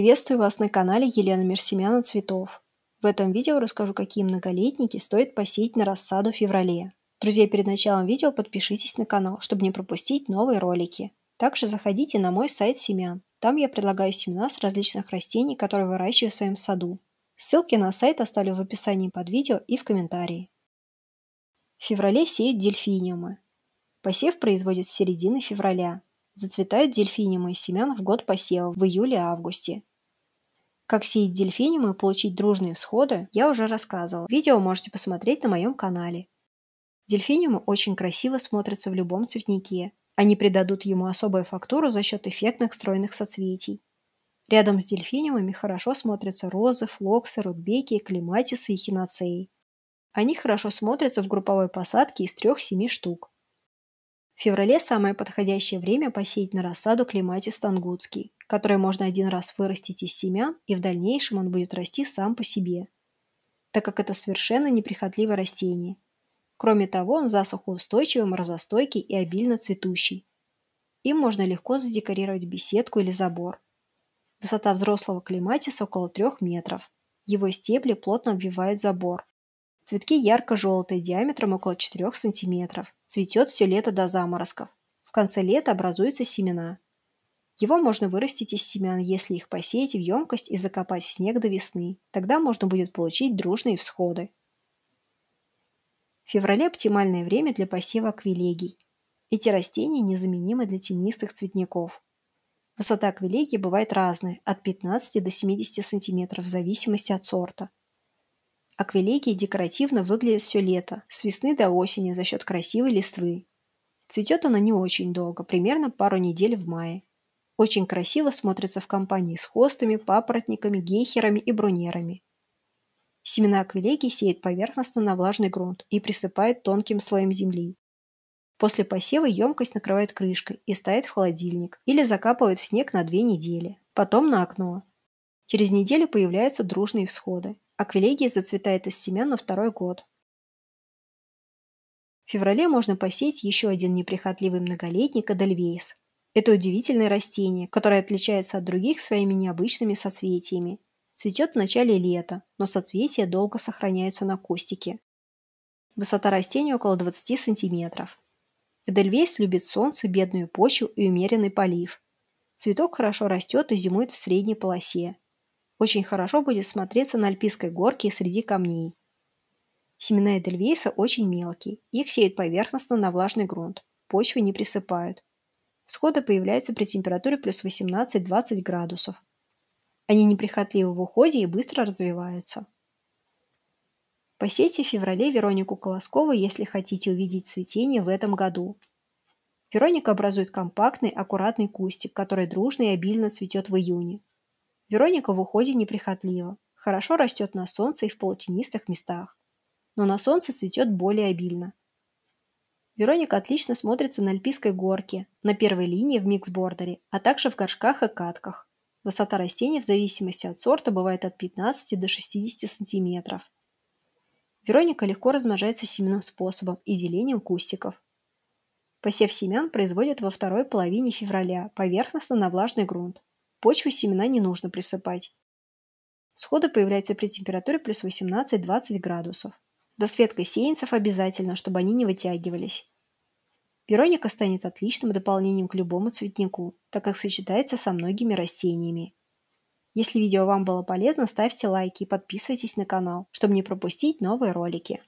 Приветствую вас на канале Елена Мерсемяна Цветов. В этом видео расскажу, какие многолетники стоит посеять на рассаду в феврале. Друзья, перед началом видео подпишитесь на канал, чтобы не пропустить новые ролики. Также заходите на мой сайт семян. Там я предлагаю семена с различных растений, которые выращиваю в своем саду. Ссылки на сайт оставлю в описании под видео и в комментарии. В феврале сеют дельфиниумы. Посев производят с середины февраля. Зацветают дельфиниумы из семян в год посева в июле-августе. Как сеять дельфиниумы и получить дружные всходы, я уже рассказывал. Видео можете посмотреть на моем канале. Дельфиниумы очень красиво смотрятся в любом цветнике. Они придадут ему особую фактуру за счет эффектных стройных соцветий. Рядом с дельфиниумами хорошо смотрятся розы, флоксы, рудбеки, клематисы и хиноцеи. Они хорошо смотрятся в групповой посадке из 3-7 штук. В феврале самое подходящее время посеять на рассаду клематис тангутский который можно один раз вырастить из семян, и в дальнейшем он будет расти сам по себе, так как это совершенно неприхотливое растение. Кроме того, он засухоустойчивый, морозостойкий и обильно цветущий. Им можно легко задекорировать беседку или забор. Высота взрослого клематиса около 3 метров. Его стебли плотно обвивают забор. Цветки ярко-желтые, диаметром около 4 сантиметров. Цветет все лето до заморозков. В конце лета образуются семена. Его можно вырастить из семян, если их посеять в емкость и закопать в снег до весны. Тогда можно будет получить дружные всходы. В феврале оптимальное время для посева аквилегий. Эти растения незаменимы для тенистых цветников. Высота аквилегии бывает разная – от 15 до 70 см в зависимости от сорта. Аквилегии декоративно выглядят все лето, с весны до осени за счет красивой листвы. Цветет она не очень долго, примерно пару недель в мае. Очень красиво смотрится в компании с хостами, папоротниками, гейхерами и брунерами. Семена аквилегии сеет поверхностно на влажный грунт и присыпает тонким слоем земли. После посева емкость накрывают крышкой и ставят в холодильник или закапывают в снег на две недели, потом на окно. Через неделю появляются дружные всходы. Аквилегия зацветает из семян на второй год. В феврале можно посеять еще один неприхотливый многолетник – Адельвейс, это удивительное растение, которое отличается от других своими необычными соцветиями. Цветет в начале лета, но соцветия долго сохраняются на кустике. Высота растения около 20 сантиметров. Эдельвейс любит солнце, бедную почву и умеренный полив. Цветок хорошо растет и зимует в средней полосе. Очень хорошо будет смотреться на Альпийской горке и среди камней. Семена эдельвейса очень мелкие, их сеют поверхностно на влажный грунт, почвы не присыпают. Сходы появляются при температуре плюс 18-20 градусов. Они неприхотливы в уходе и быстро развиваются. Посейте в феврале Веронику Колоскову, если хотите увидеть цветение в этом году. Вероника образует компактный, аккуратный кустик, который дружно и обильно цветет в июне. Вероника в уходе неприхотлива, хорошо растет на солнце и в полутенистых местах. Но на солнце цветет более обильно. Вероника отлично смотрится на Альпийской горке, на первой линии в миксбордере, а также в горшках и катках. Высота растения в зависимости от сорта бывает от 15 до 60 сантиметров. Вероника легко размножается семенным способом и делением кустиков. Посев семян производят во второй половине февраля поверхностно на влажный грунт. Почву семена не нужно присыпать. Сходы появляются при температуре плюс 18-20 градусов. Да с веткой сеянцев обязательно, чтобы они не вытягивались. Вероника станет отличным дополнением к любому цветнику, так как сочетается со многими растениями. Если видео вам было полезно, ставьте лайки и подписывайтесь на канал, чтобы не пропустить новые ролики.